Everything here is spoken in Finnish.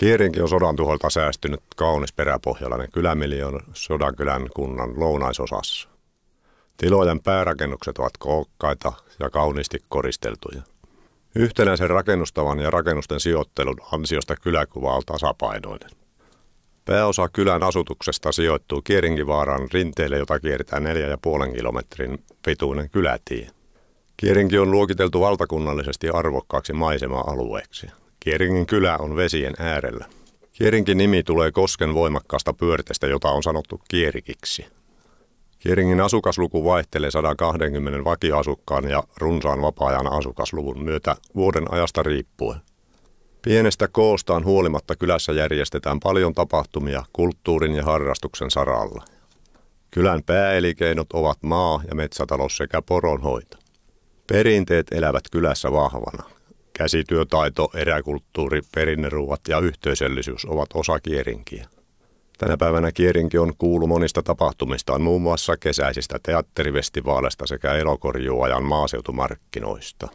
Kiirinki on sodan tuholta säästynyt kaunis peräpohjalainen kylämili on Sodankylän kunnan lounaisosassa. Tilojen päärakennukset ovat kookkaita ja kauniisti koristeltuja. Yhtenäisen rakennustavan ja rakennusten sijoittelun ansiosta kyläkuva on tasapainoinen. Pääosa kylän asutuksesta sijoittuu Kieringivaaran rinteelle, jota kiertää 4,5 kilometrin pituinen kylätie. Kierinki on luokiteltu valtakunnallisesti arvokkaaksi maisema-alueeksi. Kieringin kylä on vesien äärellä. Kieringin nimi tulee kosken voimakkaasta pyörteestä, jota on sanottu kierikiksi. Kieringin asukasluku vaihtelee 120 vakiasukkaan ja runsaan vapaa-ajan asukasluvun myötä vuoden ajasta riippuen. Pienestä koostaan huolimatta kylässä järjestetään paljon tapahtumia kulttuurin ja harrastuksen saralla. Kylän pääelikeinot ovat maa- ja metsätalous sekä poronhoito. Perinteet elävät kylässä vahvana. Käsityötaito, eräkulttuuri, perinneruuat ja yhteisöllisyys ovat osa kierinkiä. Tänä päivänä kierinki on kuulu monista tapahtumistaan, muun muassa kesäisistä teatterivestivaaleista sekä elokorjuajan maaseutumarkkinoista.